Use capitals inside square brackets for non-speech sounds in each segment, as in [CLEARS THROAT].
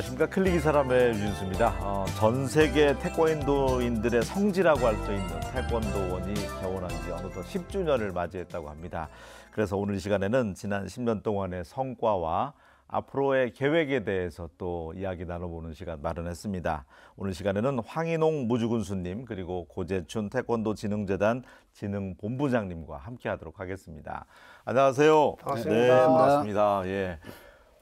안녕하십니까 클릭이 사람의 윤수입니다. 어, 전 세계 태권도인들의 성지라고 할 수 있는 태권도원이 개원한 지 어느덧 10주년을 맞이했다고 합니다. 그래서 오늘 시간에는 지난 10년 동안의 성과와 앞으로의 계획에 대해서 또 이야기 나눠보는 시간 마련했습니다. 오늘 시간에는 황인홍 무주군수님 그리고 고재춘 태권도 진흥재단 진흥본부장님과 함께하도록 하겠습니다. 안녕하세요. 반갑습니다. 네, 반갑습니다. 예.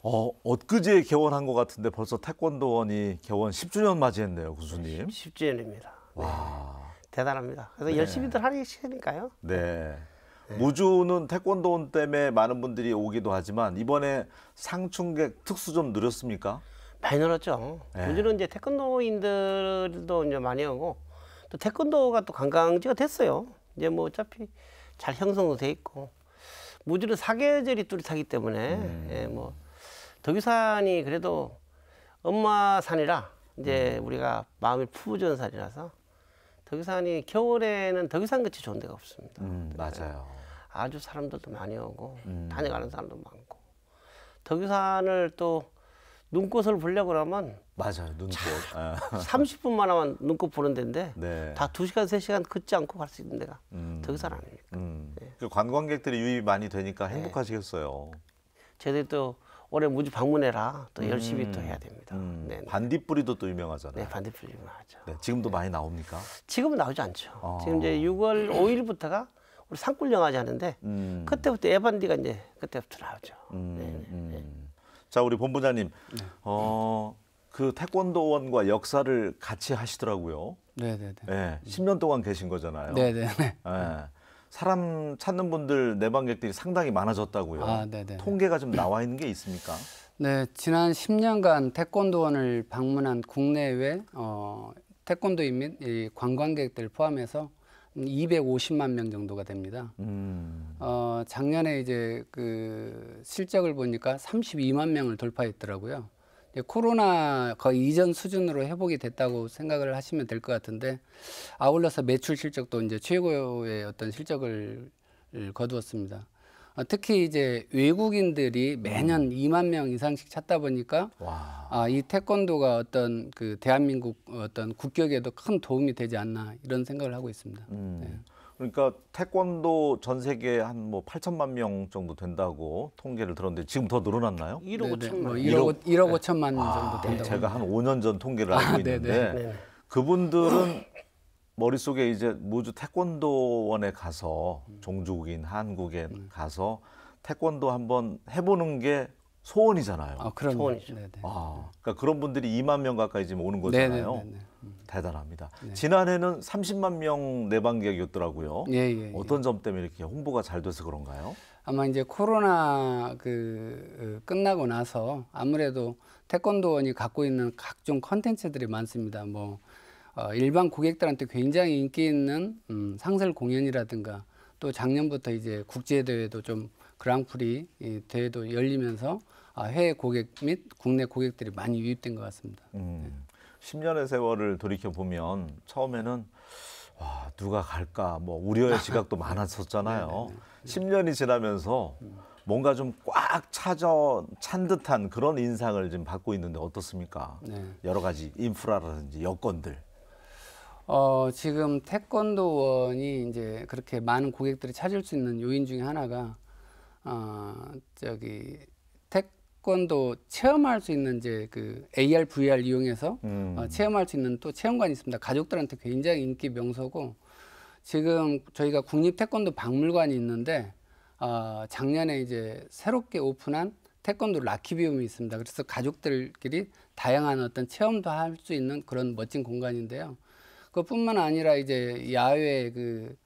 어, 엊그제 개원한 것 같은데 벌써 태권도원이 개원 10주년 맞이했네요, 교수님. 10주년입니다. 와. 네. 대단합니다. 그래서 네. 열심히들 하시니까요. 네. 네. 무주는 태권도원 때문에 많은 분들이 오기도 하지만 이번에 상충객 특수 좀 늘었습니까? 많이 늘었죠. 무주는 네. 이제 태권도인들도 이제 많이 오고 또 태권도가 또 관광지가 됐어요. 이제 뭐 어차피 잘 형성도 돼 있고 무주는 사계절이 뚜렷하기 때문에 음. 예, 뭐 덕유산이 그래도 엄마 산이라 이제 음. 우리가 마음이 푸전 산이라서 덕유산이 겨울에는 덕유산 같이 좋은 데가 없습니다. 음, 네. 맞아요. 아주 사람들도 많이 오고 음. 다녀가는 사람도 많고 덕유산을 또 눈꽃을 보려고 그러면 맞아요 눈꽃 30분만 아. [LAUGHS] 하면 눈꽃 보는 데인데 네. 다 2시간 3시간 걷지 않고 갈 수 있는 데가 음. 덕유산 아닙니까 음. 네. 그 관광객들이 유입이 많이 되니까 네. 행복하시겠어요 네. 저희들 올해 무지 방문해라 또 열심히 음. 또 해야 됩니다. 음. 네, 네. 반딧불이도 또 유명하잖아요. 네, 반딧불 유명하죠. 네, 지금도 네. 많이 나옵니까? 지금은 나오지 않죠. 어. 지금 이제 6월 5일부터가 [CLEARS THROAT] 우리 산골 영화제 하는데 음. 그때부터 에반디가 이제 그때부터 나오죠. 음, 네, 음. 네, 자 우리 본부장님, 어, 그 태권도원과 역사를 같이 하시더라고요. 네네네. 네, 10년 동안 계신 거잖아요. 네네네. 네. 사람 찾는 분들 내방객들이 상당히 많아졌다고요. 아, 통계가 좀 나와 있는 게 있습니까? 네, 지난 10년간 태권도원을 방문한 국내외 어, 태권도인 및 관광객들 포함해서 250만 명 정도가 됩니다. 음. 어, 작년에 이제 그 실적을 보니까 32만 명을 돌파했더라고요. 코로나 거의 이전 수준으로 회복이 됐다고 생각을 하시면 될 것 같은데 아울러서 매출 실적도 이제 최고의 어떤 실적을 거두었습니다. 아, 특히 이제 외국인들이 매년 음. 2만 명 이상씩 찾다 보니까 와. 아, 이 태권도가 어떤 그 대한민국 어떤 국격에도 큰 도움이 되지 않나 이런 생각을 하고 있습니다. 음. 네. 그러니까 태권도 전 세계 한 뭐 8천만 명 정도 된다고 통계를 들었는데 지금 더 늘어났나요? 1억 5천만. 뭐 1억, 1억 5천만 네. 정도 된다고. 제가 한 5년 전 통계를 알고 아, 있는데 네네. 네. 그분들은 머릿속에 이제 무주 태권도원에 가서 종주국인 한국에 음. 가서 태권도 한번 해보는 게 소원이잖아요. 아, 그런 소원이죠. 네네. 아, 그러니까 그런 분들이 2만 명 가까이 지금 오는 거잖아요. 네네네. 음. 대단합니다. 네. 지난해는 30만 명 내방객이었더라고요. 예, 예, 예, 어떤 점 때문에 이렇게 홍보가 잘 돼서 그런가요? 아마 이제 코로나 그 어, 끝나고 나서 아무래도 태권도원이 갖고 있는 각종 컨텐츠들이 많습니다. 뭐 어, 일반 고객들한테 굉장히 인기 있는 음, 상설 공연이라든가 또 작년부터 이제 국제 대회도 좀 그랑프리 대회도 열리면서 아, 해외 고객 및 국내 고객들이 많이 유입된 것 같습니다. 음. 네. 10년의 세월을 돌이켜 보면 처음에는 와, 누가 갈까 뭐 우려의 [LAUGHS] 시각도 많았었잖아요. 10년이 지나면서 뭔가 좀 꽉 차져 찬 듯한 그런 인상을 지금 받고 있는데 어떻습니까? 네. 여러 가지 인프라라든지 여건들. 어, 지금 태권도원이 이제 그렇게 많은 고객들이 찾을 수 있는 요인 중에 하나가 어, 저기 권도 체험할 수 있는 이제 그 AR, VR 이용해서 음. 어, 체험할 수 있는 또 체험관이 있습니다. 가족들한테 굉장히 인기 명소고 지금 저희가 국립 태권도 박물관이 있는데 어, 작년에 이제 새롭게 오픈한 태권도 라키비움이 있습니다. 그래서 가족들끼리 다양한 어떤 체험도 할 수 있는 그런 멋진 공간인데요. 그뿐만 아니라 이제 야외 그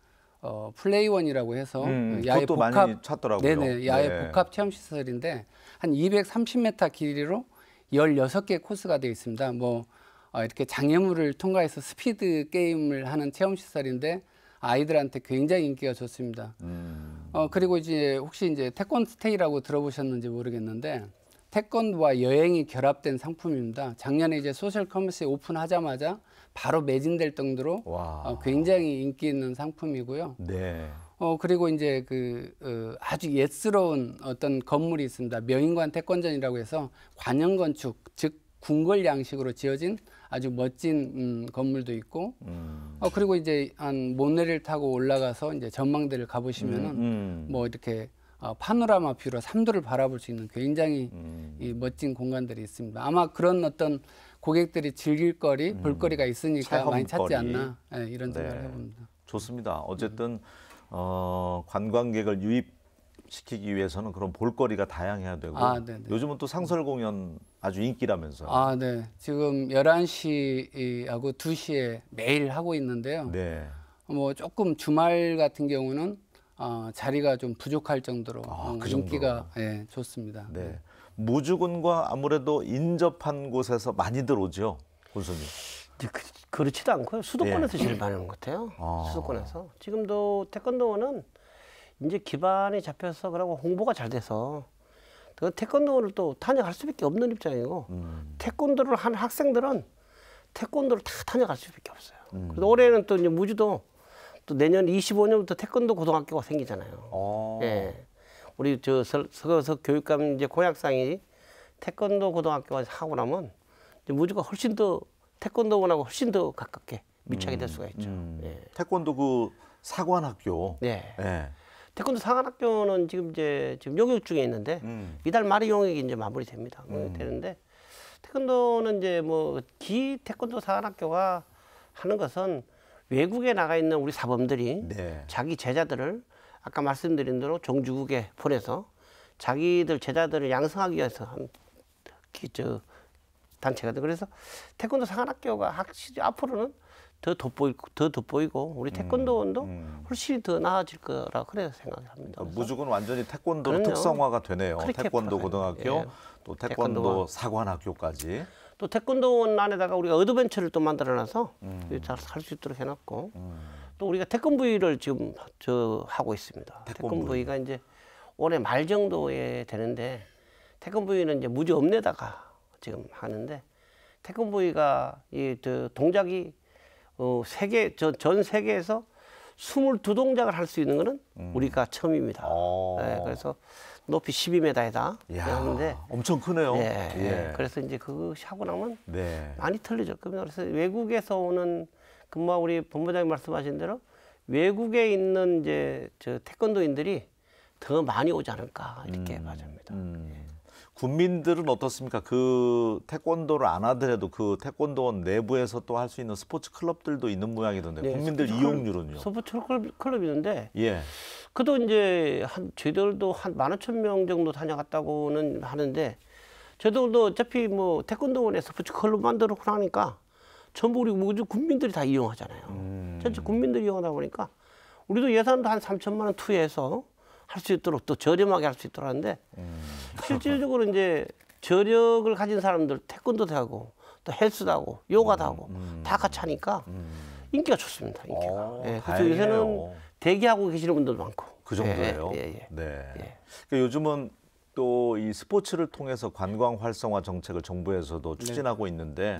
어, 플레이원이라고 해서 음, 야외 복합 많이 찾더라고요. 네네 야외 네. 복합 체험 시설인데 한 230m 길이로 16개 코스가 되어 있습니다. 뭐 어, 이렇게 장애물을 통과해서 스피드 게임을 하는 체험 시설인데 아이들한테 굉장히 인기가 좋습니다. 음. 어 그리고 이제 혹시 이제 태권 스테이라고 들어보셨는지 모르겠는데 태권도와 여행이 결합된 상품입니다. 작년에 이제 소셜 커머스에 오픈하자마자 바로 매진될 정도로 어, 굉장히 인기 있는 상품이고요. 네. 어, 그리고 이제 그 어, 아주 옛스러운 어떤 건물이 있습니다. 명인관 태권전이라고 해서 관영 건축, 즉 궁궐 양식으로 지어진 아주 멋진 음, 건물도 있고, 음. 어, 그리고 이제 한모내를 타고 올라가서 이제 전망대를 가보시면은 음, 음. 뭐 이렇게 어, 파노라마 뷰로 삼도를 바라볼 수 있는 굉장히 음. 이 멋진 공간들이 있습니다. 아마 그런 어떤 고객들이 즐길 거리, 음. 볼거리가 있으니까 많이 찾지 않나 네, 이런 생각을 네. 해봅니다. 좋습니다. 어쨌든 어, 관광객을 유입시키기 위해서는 그런 볼거리가 다양해야 되고 아, 네, 네. 요즘은 또 상설 공연 아주 인기라면서요. 아, 네. 지금 11시하고 2시에 매일 하고 있는데요. 네. 뭐 조금 주말 같은 경우는 어, 자리가 좀 부족할 정도로 아, 어, 그 인기가 예, 좋습니다. 네. 네. 무주군과 아무래도 인접한 곳에서 많이들 오죠, 군수님. 그, 그렇지도 않고요. 수도권에서 예. 제일 많이 는것 같아요. 아. 수도권에서. 지금도 태권도는 이제 기반이 잡혀서 그러고 홍보가 잘 돼서 그 태권도를 또 탄핵할 수밖에 없는 입장이고 음. 태권도를 한 학생들은 태권도를 다 탄핵할 수밖에 없어요. 음. 그래서 올해는 또 이제 무주도 또 내년 25년부터 태권도 고등학교가 생기잖아요. 오. 아. 예. 우리 저 서서 서 교육감 이제 고약상이 태권도 고등학교가 하고 나면 무주가 훨씬 더 태권도원하고 훨씬 더 가깝게 밀착이 될 음, 수가 있죠. 음. 예. 태권도 그 사관학교. 예. 예. 태권도 사관학교는 지금 이제 지금 용역 중에 있는데 음. 이달 말에 용역이 이제 마무리됩니다. 음. 음. 되는데 태권도는 이제 뭐 기 태권도 사관학교가 하는 것은 외국에 나가 있는 우리 사범들이 네. 자기 제자들을 아까 말씀드린 대로 종주국에 보내서 자기들 제자들을 양성하기 위해서 한저 기 단체가 돼. 그래서 태권도 상한학교가 확실히 앞으로는 더 돋보이 고더 돋보이고 우리 음, 태권도원도 음, 훨씬 더 나아질 거라 그래 생각을 합니다. 무조건 완전히 태권도 그 특성화가 되네요. 태권도 고등학교 예. 또 태권도, 태권도 사관학교까지. 또 태권도원 안에다가 우리가 어드벤처를 또 만들어놔서 음. 잘할 수 있도록 해놨고 음. 또 우리가 태권부위를 지금 저 하고 있습니다. 태권부위가 이제 올해 말 정도에 되는데 태권부위는 이제 무지업내다가 지금 하는데 태권브이가 이저 동작이 어 세계 전 세계에서 22동작을 할 수 있는 거는 음. 우리가 처음입니다. 오. 어. 예, 그래서 높이 12m에다 하는데 엄청 크네요. 예, 예. 예, 그래서 이제 그것이 하고 나면 네. 많이 틀리죠. 그래서 외국에서 오는 금방 우리 본부장님 말씀하신 대로 외국에 있는 이제 저 태권도인들이 더 많이 오지 않을까 이렇게 음. 봐집니다. 음. 예. 군민들은 어떻습니까? 그 태권도를 안 하더라도 그 태권도원 내부에서 또 할 수 있는 스포츠 클럽들도 있는 모양이던데 네, 국민들 스포츠, 이용률은요? 스포츠 클럽, 클럽이 있는데 예. 그도 이제 한 저희들도 한 만 오천 명 정도 다녀갔다고는 하는데 저희들도 어차피 뭐 태권도원에 스포츠 클럽 만들어놓고 하니까 전부 우리 모두 뭐 국민들이 다 이용하잖아요. 음. 전체 국민들이 이용하다 보니까 우리도 예산도 한 3천만 원 투여해서 할수 있도록 또 저렴하게 할 수 있도록 하는데 음. 실질적으로 이제 저력을 가진 사람들 태권도도 하고 또 헬스도 하고 요가도 하고 음. 음. 다 같이 하니까 음. 인기가 좋습니다. 인기가. 오, 어, 예, 그래서 요새는 대기하고 계시는 분들도 많고. 그 정도예요. 예, 예, 예. 네. 예. 그러니까 요즘은 또 이 스포츠를 통해서 관광 활성화 정책을 정부에서도 네. 추진하고 네. 있는데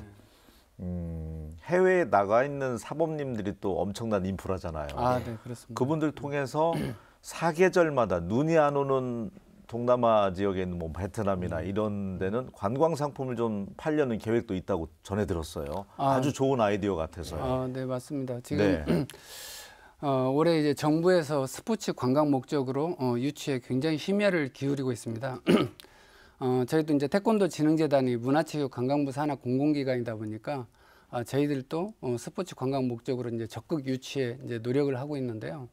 음, 해외에 나가 있는 사범님들이 또 엄청난 인프라잖아요. 아, 네, 그렇습니다. 그분들 통해서 [CLEARS THROAT] 사계절마다 눈이 안 오는 동남아 지역에 있는 뭐 베트남이나 음. 이런 데는 관광 상품을 좀 팔려는 계획도 있다고 전해 들었어요. 아, 주 좋은 아이디어 같아서요. 아, 네, 맞습니다. 지금 네. [CLEARS THROAT] 어, 올해 이제 정부에서 스포츠 관광 목적으로 어, 유치에 굉장히 심혈을 기울이고 있습니다. [CLEARS THROAT] 어, 저희도 이제 태권도 진흥재단이 문화체육 관광부 산하 공공기관이다 보니까 아, 저희들도 어, 스포츠 관광 목적으로 이제 적극 유치에 이제 노력을 하고 있는데요.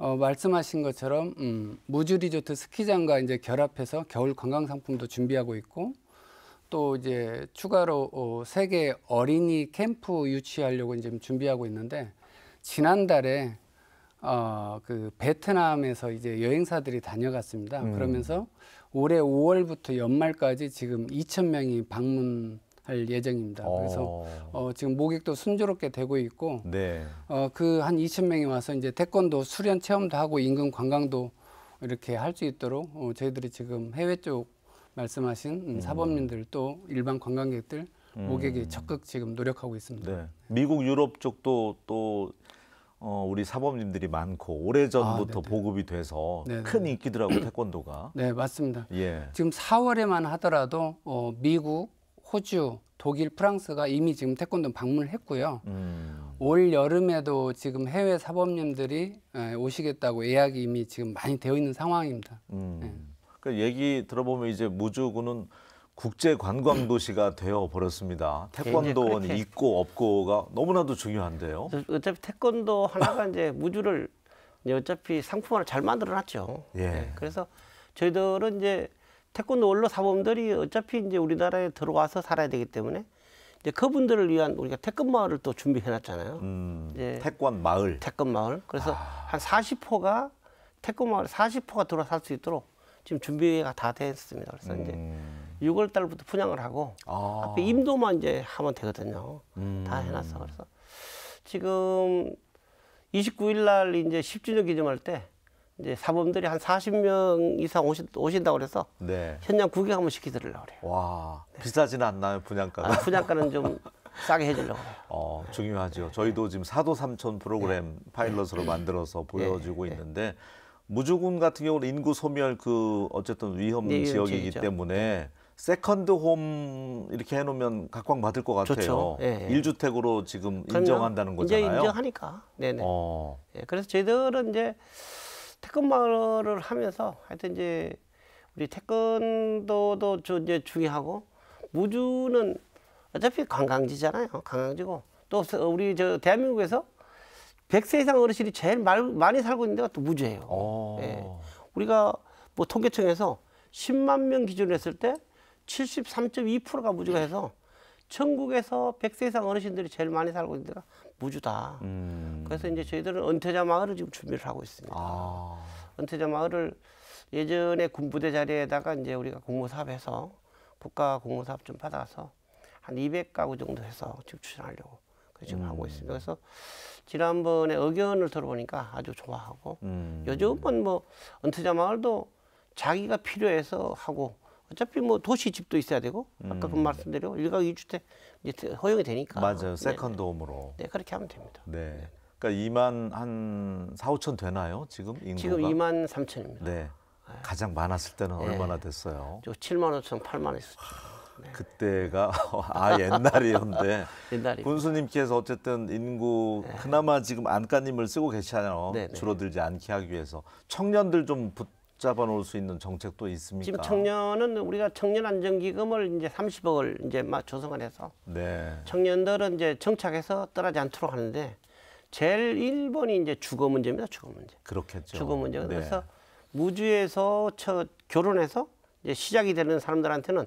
어, 말씀하신 것처럼 음, 무주 리조트 스키장과 이제 결합해서 겨울 관광 상품도 준비하고 있고 또 이제 추가로 어, 세계 어린이 캠프 유치하려고 이제 준비하고 있는데 지난달에 어, 그 베트남에서 이제 여행사들이 다녀갔습니다. 음. 그러면서 올해 5월부터 연말까지 지금 2천 명이 방문 할 예정입니다. 어. 그래서 어, 어 지금 목객도 순조롭게 되고 있고 네. 어, 그한 2천 명이 와서 이제 태권도 수련 체험도 하고 인근 관광도 이렇게 할 수 있도록 어, 저희들이 지금 해외 쪽 말씀하신 음. 음. 사범님들 또 일반 관광객들 음. 모객에 적극 지금 노력하고 있습니다. 네. 미국 유럽 쪽도 또 어, 우리 사범님들이 많고 오래전부터 아, 보급이 돼서 네네. 큰 인기더라고 태권도가. 네, 맞습니다. 예. 지금 4월에만 하더라도 어, 미국, 호주, 독일, 프랑스가 이미 지금 태권도 방문을 했고요. 음. 올 여름에도 지금 해외 사범님들이 예, 오시겠다고 예약이 이미 지금 많이 되어 있는 상황입니다. 음. 네. 그러니까 얘기 들어보면 이제 무주군은 국제 관광 도시가 [CLEARS THROAT] 되어 버렸습니다. 태권도원 있고 없고가 너무나도 중요한데요. 어차피 태권도 하나가 이제 무주를 이제 어차피 상품화를 잘 만들어놨죠. 예. 네. 그래서 저희들은 이제 태권도 원로 사범들이 어차피 이제 우리나라에 들어와서 살아야 되기 때문에 이제 그분들을 위한 우리가 태권 마을을 또 준비해 놨잖아요. 음, 이제 예. 태권 마을. 태권 마을. 그래서 아. 한 40호가 태권 마을 40호가 들어와 살 수 있도록 지금 준비가 다 됐습니다. 그래서 음. 이제 6월 달부터 분양을 하고 아. 앞에 임도만 이제 하면 되거든요. 음. 다 해놨어. 그래서 지금 29일 날 이제 10주년 기념할 때 이제 사범들이 한 사십 명 이상 오신, 오신다고 그래서 네. 현장 구경 한번 시키드리려고 그래요. 와, 네. 비싸진 않나요, 분양가가? 아, 분양가는 좀 [LAUGHS] 싸게 해주려고 해요. 어, 중요하죠. 네. 저희도 지금 사도 삼촌 프로그램 네. 파일럿으로 만들어서 예. 보여주고 예. 있는데 무주군 같은 경우는 인구 소멸 그 어쨌든 위험 네, 지역이기 때문에 네. 세컨드 홈 이렇게 해놓으면 각광 받을 것 같아요. 예, 일주택으로 지금 인정한다는 거잖아요. 이제 인정하니까. 네네. 어. 그래서 저희들은 이제 태권마을을 하면서 하여튼 이제 우리 태권도도 저 이제 중요하고 무주는 어차피 관광지잖아요. 관광지고 또 우리 저 대한민국에서 1 0 백세 이상 어르신이 제일 말, 많이 살고 있는 데가 또 무주예요. 어. 예. 우리가 뭐 통계청에서 1 십만명 기준으로 했을 때 칠십삼점이 프로가 무주가 해서 천국에서 백세 이상 어르신들이 제일 많이 살고 있는 데가 무주다. 음. 그래서 이제 저희들은 은퇴자 마을을 지금 준비를 하고 있습니다. 아. 은퇴자 마을을 예전에 군부대 자리에다가 이제 우리가 공모사업해서 국가 공모사업 좀 받아서 한 200가구 정도 해서 지금 추진하려고 그 지금 음. 하고 있습니다. 그래서 지난번에 의견을 들어보니까 아주 좋아하고 음. 요즘은 뭐 은퇴자 마을도 자기가 필요해서 하고 어차피 뭐 도시집도 있어야 되고 아까 그 음. 말씀대로 일각 이주택 이제 허용이 되니까 맞아요 네, 세컨드 홈으로 네. 네 그렇게 하면 됩니다 네 그러니까 2만 한 4, 5천 되나요 지금 인구가 지금 2만 3천입니다 네 가장 많았을 때는 네. 얼마나 됐어요 저 7만 5천 8만 했었죠 네. 그때가 [LAUGHS] 아 옛날이었는데 [LAUGHS] 옛날이 군수님께서 어쨌든 인구 네. 그나마 지금 안간힘을 쓰고 계시잖아요 줄어들지 않게 하기 위해서 청년들 좀 붙, 잡아 놓을 수 있는 정책도 있습니까? 지금 청년은 우리가 청년 안정기금을 이제 30억을 이제 막 조성을 해서 네. 청년들은 이제 정착해서 떠나지 않도록 하는데 제일 일본이 이제 주거 문제입니다. 주거 문제. 그렇겠죠. 주거 문제. 네. 그래서 네. 무주에서 저 결혼해서 이제 시작이 되는 사람들한테는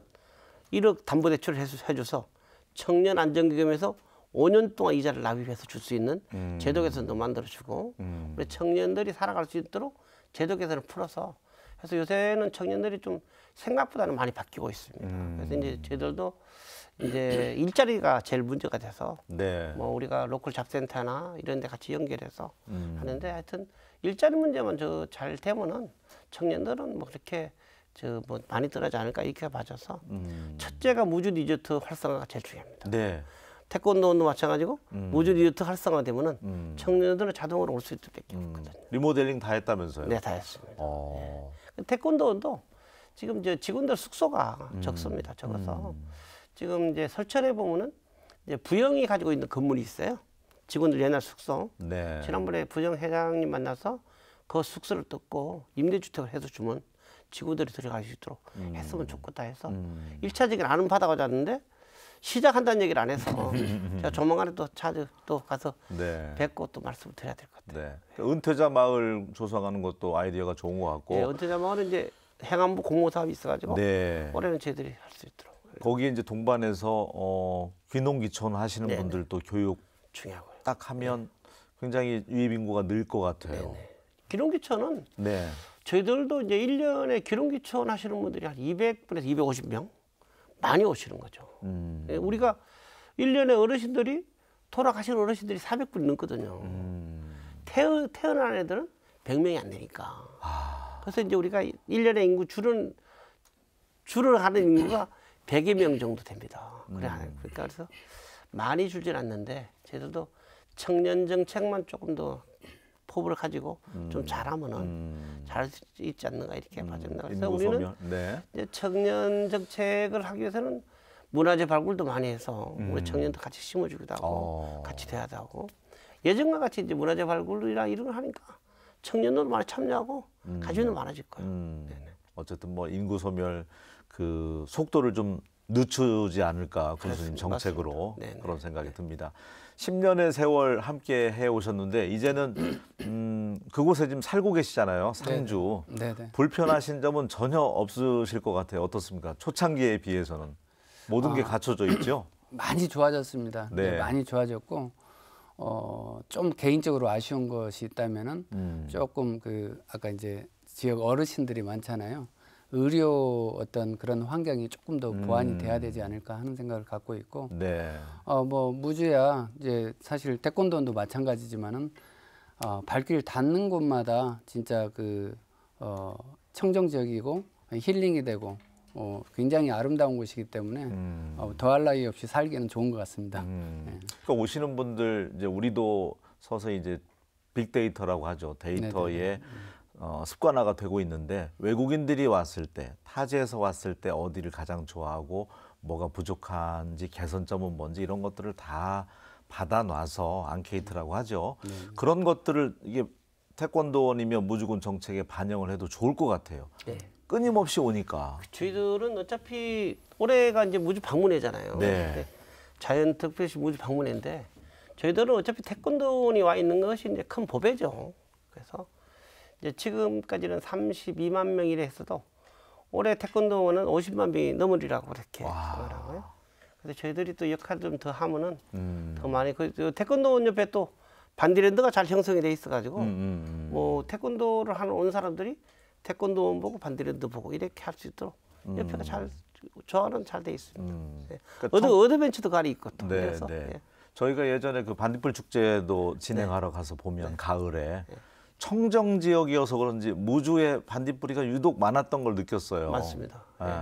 1억 담보대출을 해줘서 청년 안정기금에서 5년 동안 이자를 납입해서 줄 수 있는 음. 제도 개선도 만들어주고 음. 우리 청년들이 살아갈 수 있도록 제도 개선을 풀어서 그래서 요새는 청년들이 좀 생각보다는 많이 바뀌고 있습니다. 음. 그래서 이제 저희들도 이제 일자리가 제일 문제가 돼서 네. 뭐 우리가 로컬 잡센터나 이런 데 같이 연결해서 음. 하는데 하여튼 일자리 문제만 저 잘 되면은 청년들은 뭐 그렇게 저 뭐 많이 떠나지 않을까 이렇게 봐줘서 음. 첫째가 무주 리조트 활성화가 제일 중요합니다. 네. 태권도도 마찬가지고 음. 무주 리조트 활성화되면은 음. 청년들은 자동으로 올 수 있도록 뺏기거든요 음. 리모델링 다 했다면서요? 네, 다 했습니다. 어. 네. 태권도원도 지금 이제 직원들 숙소가 음. 적습니다. 적어서 음. 지금 이제 설천해 보면은 이제 부영이 가지고 있는 건물이 있어요. 직원들 옛날 숙소. 네. 지난번에 부영 회장님 만나서 그 숙소를 뜯고 임대주택을 해서 주면 직원들이 들어갈 수 있도록 음. 했으면 좋겠다 해서 1차적인 음. 아는 받아가졌는데 지 시작한다는 얘기를 안 해서 [LAUGHS] 제가 조만간에 또 자주 또 가서 네. 뵙고 또 말씀을 드려야 될 것 같아요. 네. 그 은퇴자 마을 조성하는 것도 아이디어가 좋은 것 같고. 네, 은퇴자 마을은 이제 행안부 공모 사업이 있어가지고 네. 올해는 저희들이 할 수 있도록. 거기에 이제 동반해서 어, 귀농귀촌 하시는 네네. 분들도 교육 중요하고요. 딱 하면 굉장히 유입 인구가 늘 것 같아요. 네, 네. 귀농귀촌은 네. 저희들도 이제 일년에 귀농귀촌 하시는 분들이 한 200분에서 250명. 많이 오시는 거죠. 음. 예, 우리가 1년에 어르신들이 돌아가신 어르신들이 400분 넘거든요. 음. 태어, 태어난 애들은 100명이 안 되니까. 아. 그래서 이제 우리가 1년에 인구 줄은 줄을하는 인구가 100여 명 정도 됩니다. 그래 음. 그러니까 그래서 많이 줄진 않는데 저희들도 청년 정책만 조금 더 포부를 가지고 음. 좀 잘하면은 음. 잘수 있지 않는가 이렇게 음. 봐집니다. 그래서 우리는 네. 이제 청년 정책을 하기 위해서는 문화재 발굴도 많이 해서 우리 음. 청년도 같이 심어주기도 하고 어. 같이 대화도 하고 예전과 같이 이제 문화재 발굴이나 이런 걸 하니까 청년도 많이 참여하고 음. 가지는 많아질 거예요. 음. 네네. 어쨌든 뭐 인구 소멸 그 속도를 좀 늦추지 않을까 군수님 정책으로 그런 생각이 듭니다. 10년의 세월 함께 해 오셨는데 이제는 음, 그곳에 지금 살고 계시잖아요. 상주. 네네. 네, 네. 불편하신 점은 전혀 없으실 것 같아요. 어떻습니까? 초창기에 비해서는 모든 아, 게 갖춰져 있죠. [CLEARS THROAT] 많이 좋아졌습니다. 네. 네, 많이 좋아졌고 어, 좀 개인적으로 아쉬운 것이 있다면은 음. 조금 그 아까 이제 지역 어르신들이 많잖아요. 의료 어떤 그런 환경이 조금 더 보완이 음. 돼야 되지 않을까 하는 생각을 갖고 있고 네. 어뭐 무주야 이제 사실 태권도도 마찬가지지만은 어, 발길 닿는 곳마다 진짜 그 어, 청정적이고 힐링이 되고 어, 굉장히 아름다운 곳이기 때문에 음. 어, 더할 나위 없이 살기는 좋은 것 같습니다. 음. 네. 그러니까 오시는 분들 이제 우리도 서서 이제 빅데이터라고 하죠 데이터에 네네. 어, 습관화가 되고 있는데 외국인들이 왔을 때 타지에서 왔을 때 어디를 가장 좋아하고 뭐가 부족한지 개선점은 뭔지 이런 것들을 다 받아놔서 앙케이트라고 하죠. 네. 그런 것들을 이게 태권도원이며 무주군 정책에 반영을 해도 좋을 것 같아요. 네. 끊임없이 오니까. 저희들은 그 어차피 올해가 이제 무주 방문회잖아요. 네. 네. 자연특별시 무주 방문회인데 저희들은 어차피 태권도원이 와 있는 것이 이제 큰 보배죠. 그래서 지금까지는 32만 명이라 했어도 올해 태권도원은 50만 명이 넘으리라고 그렇게 하더라고요. 그래서 저희들이 또 역할을 좀 더 하면은 음. 더 많이 그 태권도원 옆에 또 반디랜드가 잘 형성이 돼 있어가지고 음, 음, 음. 뭐 태권도를 하는 온 사람들이 태권도원 보고 반디랜드 보고 이렇게 할 수 있도록 음. 옆에가 잘 조화는 잘 돼 있습니다. 음. 그러니까 어드, 청... 어드벤처도 가리 있고 또 네, 그래서 네. 예. 저희가 예전에 그 반딧불 축제도 네. 진행하러 가서 보면 네. 가을에 청정 지역이어서 그런지 무주에 반딧불이가 유독 많았던 걸 느꼈어요. 맞습니다. 네. 예. 예.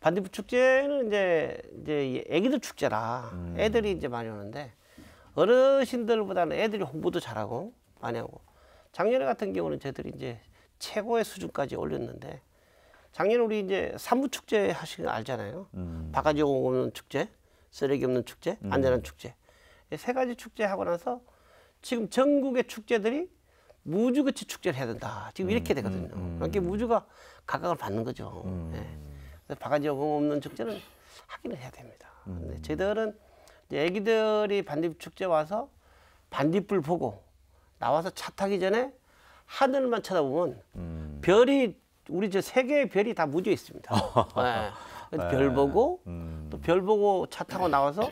반딧불 축제는 이제 이제 애기들 축제라 음. 애들이 이제 많이 오는데 어르신들보다는 애들이 홍보도 잘하고 많이 하고 작년에 같은 경우는 저희들이 이제 최고의 수준까지 올렸는데 작년 우리 이제 산부 축제 하시는 거 알잖아요. 음. 바가지 없는 축제, 쓰레기 없는 축제, 음. 안전한 음. 축제 세 가지 축제 하고 나서 지금 전국의 축제들이 무주 그치 축제를 해야 된다. 지금 음, 이렇게 음, 되거든요. 음. 그렇게 그러니까 무주가 각각을 받는 거죠. 예. 바가지 요금 없는 축제는 하기는 해야 됩니다. 근데 저희들은 애기들이 반딧불 축제 와서 반딧불 보고 나와서 차 타기 전에 하늘만 쳐다보면 음. 별이 우리 저 세계의 별이 다무주에 있습니다. [LAUGHS] 예. 네. 별 보고 음. 또별 보고 차 타고 나와서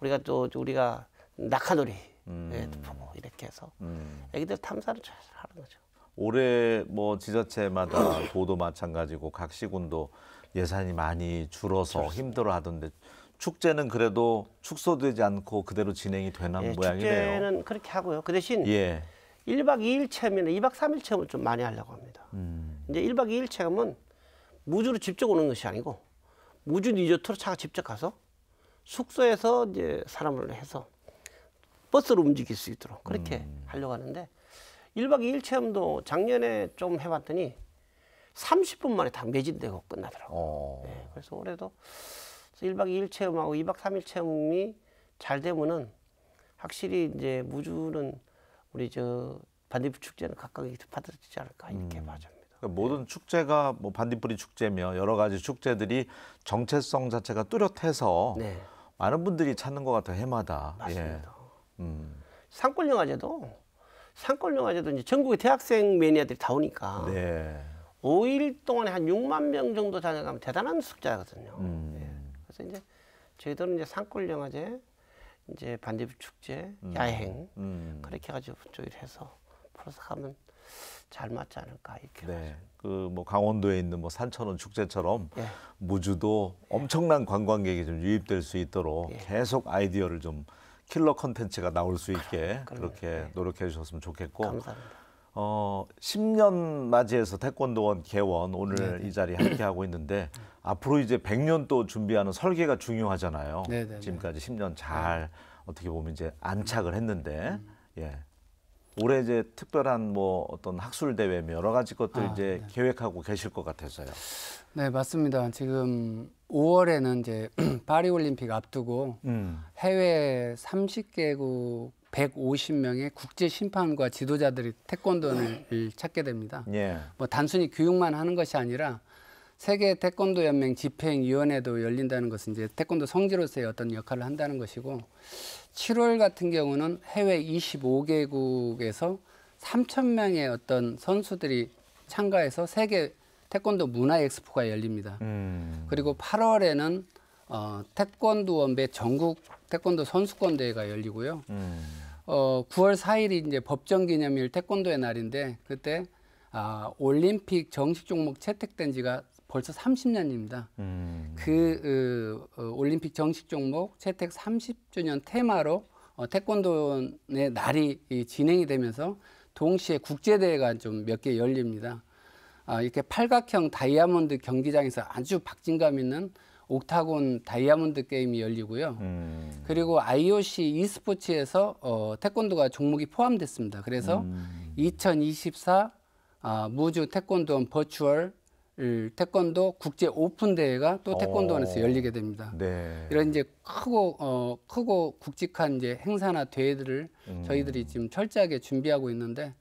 우리가 또 우리가 낙하놀이 음. 예, 또 보고 이런. 계속해서 음. 애기들 탐사를 잘 하는 거죠. 올해 뭐 지자체마다 도도 [LAUGHS] 마찬가지고 각 시군도 예산이 많이 줄어서 힘들어하던데 축제는 그래도 축소되지 않고 그대로 진행이 되는 예, 모양이네요. 축제는 그렇게 하고요. 그 대신 예. 1박 2일 체험이나 2박 3일 체험을 좀 많이 하려고 합니다. 음. 이제 1박 2일 체험은 무주로 직접 오는 것이 아니고 무주 리조트로 차가 직접 가서 숙소에서 이제 사람을 해서 버스로 움직일 수 있도록 그렇게 음. 하려고 하는데 1박 2일 체험도 작년에 좀 해봤더니 30분 만에 다 매진되고 끝나더라고요. 어. 네, 그래서 올해도 1박 2일 체험하고 2박 3일 체험이 잘 되면은 확실히 이제 무주는 우리 저 반딧불 축제는 각각이 받아들이지 않을까 이렇게 음. 봐줍니다. 그러니까 모든 축제가 뭐 반딧불이 축제며 여러 가지 축제들이 정체성 자체가 뚜렷해서 네. 많은 분들이 찾는 것 같아요 해마다. 예. 맞습니다. 예. 음. 산골 영화제도 산골 영화제도 이제 전국의 대학생 매니아들이 다 오니까 네. 5일 동안에 한 6만 명 정도 다녀가면 대단한 숫자거든요. 음. 네. 그래서 이제 저희들은 이제 산골영화제, 이제 반대부 축제, 음. 야행 음. 그렇게 가지고 조율해서 풀어서 가면 잘 맞지 않을까 이렇게. 네. 그뭐 강원도에 있는 뭐 산천원 축제처럼 예. 무주도 예. 엄청난 관광객이 좀 유입될 수 있도록 예. 계속 아이디어를 좀 킬러 컨텐츠가 나올 수 있게 그럼, 네. 그렇게 네. 노력해 주셨으면 좋겠고 감사합니다. 어, 10년 맞이해서 태권도원 개원 오늘 네네. 이 자리 함께 하고 있는데 [CLEARS THROAT] 앞으로 이제 100년 또 준비하는 설계가 중요하잖아요. 네네네. 지금까지 10년 잘 어떻게 보면 이제 안착을 했는데 음. 예. 올해 이제 특별한 뭐 어떤 학술 대회 여러 가지 것들 아, 이제 네. 계획하고 계실 것 같아서요. 네 맞습니다. 지금 5월에는 이제 [CLEARS THROAT] 파리 올림픽 앞두고 음. 해외 30개국 150명의 국제 심판과 지도자들이 태권도를 [CLEARS THROAT] 찾게 됩니다. 예. 뭐 단순히 교육만 하는 것이 아니라 세계 태권도 연맹 집행위원회도 열린다는 것은 이제 태권도 성지로서의 어떤 역할을 한다는 것이고 7월 같은 경우는 해외 25개국에서 3천 명의 어떤 선수들이 참가해서 세계 태권도 문화 엑스포가 열립니다. 음. 그리고 8월에는 어, 태권도 원배 전국 태권도 선수권 대회가 열리고요. 음. 어, 9월 4일이 이제 법정 기념일 태권도의 날인데 그때 아, 올림픽 정식 종목 채택된 지가 벌써 30년입니다. 음. 그 어, 어, 올림픽 정식 종목 채택 30주년 테마로 어, 태권도의 날이 이, 진행이 되면서 동시에 국제대회가 좀 몇 개 열립니다. 아, 이렇게 팔각형 다이아몬드 경기장에서 아주 박진감 있는 옥타곤 다이아몬드 게임이 열리고요. 음. 그리고 IOC e스포츠에서 어, 태권도가 종목이 포함됐습니다. 그래서 음. 2024 아, 무주 태권도원 버추얼 태권도 국제 오픈 대회가 또 태권도 오. 안에서 어. 열리게 됩니다. 네. 이런 이제 크고 어, 크고 굵직한 이제 행사나 대회들을 음. 저희들이 지금 철저하게 준비하고 있는데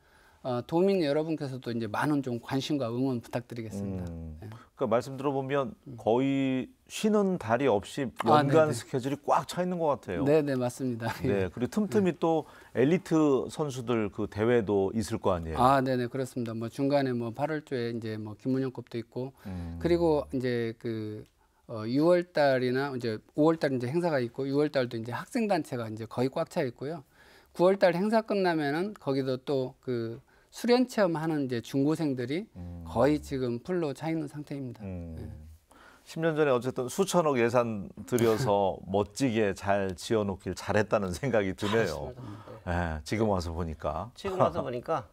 어, 도민 여러분께서도 이제 많은 좀 관심과 응원 부탁드리겠습니다. 음, 네. 그러니까 말씀 들어보면 거의 쉬는 달이 없이 아, 네, 연간 아, 스케줄이 꽉 차 있는 것 같아요. 네, 네 맞습니다. 네, 예. 그리고 틈틈이 네. 또 엘리트 선수들 그 대회도 있을 거 아니에요. 아, 네, 네 그렇습니다. 뭐 중간에 뭐 8월 주에 이제 뭐 김문영컵도 있고 음. 그리고 이제 그 어, 6월 달이나 이제 5월 달 이제 행사가 있고 6월 달도 이제 학생 단체가 이제 거의 꽉 차 있고요. 9월 달 행사 끝나면은 거기도 또그 수련 체험하는 이제 중고생들이 음. 거의 지금 풀로 차 있는 상태입니다. 음. 네. 10년 전에 어쨌든 수천억 예산 들여서 [LAUGHS] 멋지게 잘 지어놓길 잘했다는 생각이 드네요. 예, 네, 지금 와서 보니까. 지금 와서 보니까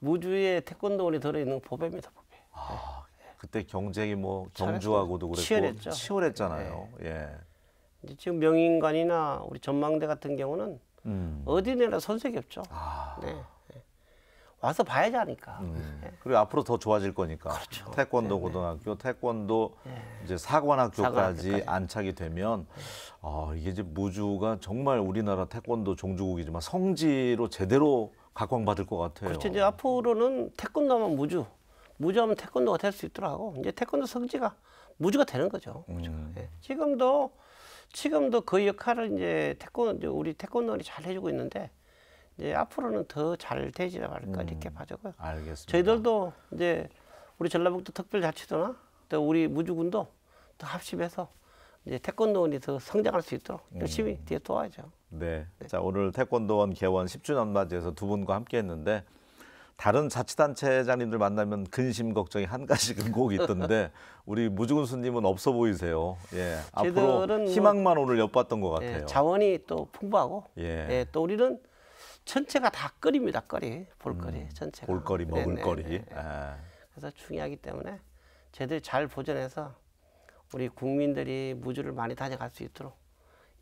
무주의 태권도원이 들어있는 보입니다 보배. 네. 아, 그때 경쟁이 뭐 경주하고도 그랬고 치열했죠. 치열했잖아요. 네. 예. 이제 지금 명인관이나 우리 전망대 같은 경우는 음. 어디 내나 손색이 없죠. 아. 네. 와서 봐야지 하니까. 음. 네. 그리고 앞으로 더 좋아질 거니까. 그렇죠. 태권도 네, 네. 고등학교, 태권도 네. 이제 사관학교까지, 안착이 되면 어, 이게 이제 무주가 정말 우리나라 태권도 종주국이지만 성지로 제대로 각광받을 것 같아요. 그렇죠. 이제 앞으로는 태권도하 무주, 무주하면 태권도가 될 수있더라고 이제 태권도 성지가 무주가 되는 거죠. 그렇죠. 음. 네. 지금도 지금도 그 역할을 이제 태권 우리 태권도원이 잘 해주고 있는데 이제 앞으로는 더 잘 되지 않을까 음, 이렇게 봐주고요. 알겠습니다. 저희들도 이제 우리 전라북도 특별자치도나 또 우리 무주군도 더 합심해서 이제 태권도원이 더 성장할 수 있도록 음. 열심히 음. 뒤에 도와야죠. 네. 네. 자 오늘 태권도원 개원 10주년 맞이해서 두 분과 함께했는데 다른 자치단체장님들 만나면 근심 걱정이 한 가지는 꼭 있던데 [LAUGHS] 우리 무주군 스님은 없어 보이세요. 예, 앞으로 뭐 희망만 뭐, 오늘 엿봤던 것 예, 같아요. 예, 자원이 또 풍부하고 예. 예, 또 우리는 전체가 다 끓입니다. 끓이 볼거리 음, 전체가 볼거리 네, 네, 먹을거리. 네, 아. 그래서 중요하기 때문에 제대로 잘 보존해서 우리 국민들이 무주를 많이 다녀갈 수 있도록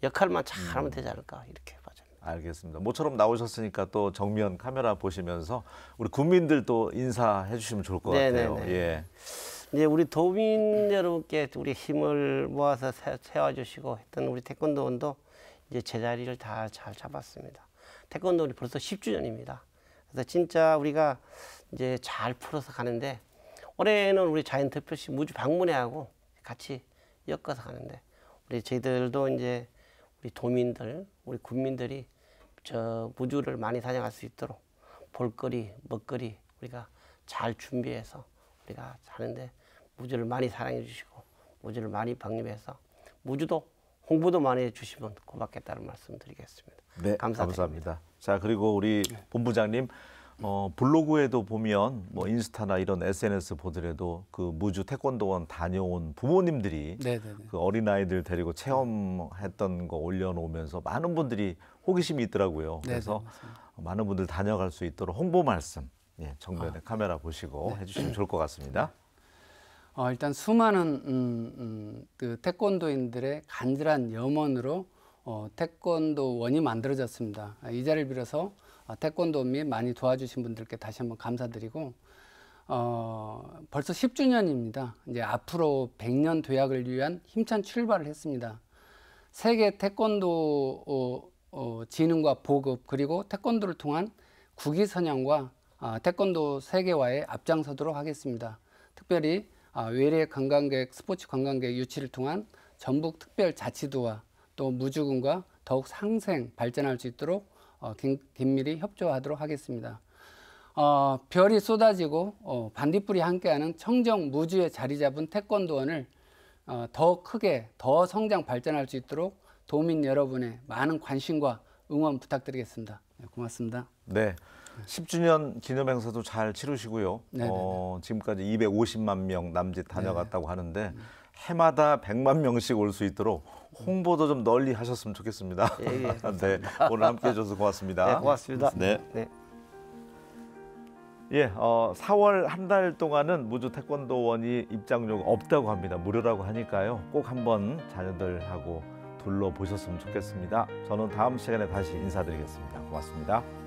역할만 잘하면 음. 되지 않을까 이렇게 봐줍니다. 알겠습니다. 모처럼 나오셨으니까 또 정면 카메라 보시면서 우리 국민들도 인사해 주시면 좋을 것네 같아요. 예. 이제 우리 도민 여러분께 우리 힘을 모아서 세워주시고 했던 우리 태권도원도 이제 제자리를 다 잘 잡았습니다. 태권도는 벌써 10주년입니다. 그래서 진짜 우리가 이제 잘 풀어서 가는데 올해는 우리 자이언트 시 무주 방문회하고 같이 엮어서 가는데 우리 저희들도 이제 우리 도민들, 우리 국민들이 저 무주를 많이 다녀갈 수 있도록 볼거리, 먹거리 우리가 잘 준비해서 우리가 하는데 무주를 많이 사랑해 주시고 무주를 많이 방립해서 무주도 홍보도 많이 해주시면 고맙겠다는 말씀드리겠습니다. 네, 감사드립니다. 감사합니다. 자 그리고 우리 본부장님 어, 블로그에도 보면 뭐 인스타나 이런 SNS 보더라도 그 무주 태권도원 다녀온 부모님들이 네네네. 네, 네. 그 어린 아이들 데리고 체험했던 거 올려놓으면서 많은 분들이 호기심이 있더라고요. 네, 그래서 네네, 많은 분들 다녀갈 수 있도록 홍보 말씀 예, 정면에 아, 카메라 보시고 네. 해주시면 좋을 것 같습니다. 어, 일단 수많은 음, 음, 그 태권도인들의 간절한 염원으로 어, 태권도원이 만들어졌습니다. 아, 이 자리를 빌어서 아, 태권도 및 많이 도와주신 분들께 다시 한번 감사드리고 어, 벌써 10주년입니다. 이제 앞으로 100년 도약을 위한 힘찬 출발을 했습니다. 세계 태권도 어, 어, 진흥과 보급 그리고 태권도를 통한 국위 선양과 아, 태권도 세계화에 앞장서도록 하겠습니다. 특별히 아, 외래 관광객, 스포츠 관광객 유치를 통한 전북 특별 자치도와 또 무주군과 더욱 상생 발전할 수 있도록 어, 긴밀히 협조하도록 하겠습니다. 어, 별이 쏟아지고 어, 반딧불이 함께하는 청정 무주에 자리 잡은 태권도원을 어, 더 크게 더 성장 발전할 수 있도록 도민 여러분의 많은 관심과 응원 부탁드리겠습니다. 네, 고맙습니다. 네. 10주년 기념 행사도 잘 치르시고요. 네, 네, 어, 지금까지 250만 명 남짓 다녀갔다고 하는데 음. 해마다 100만 명씩 올 수 있도록 홍보도 좀 널리 하셨으면 좋겠습니다. 예, 예, [LAUGHS] 네, 오늘 함께 해줘서 고맙습니다. 네, 고맙습니다. 네. 네. 예, 어, 4월 한 달 동안은 무주 태권도원이 입장료가 없다고 합니다. 무료라고 하니까요. 꼭 한번 자녀들하고 둘러보셨으면 좋겠습니다. 저는 다음 시간에 다시 인사드리겠습니다. 고맙습니다.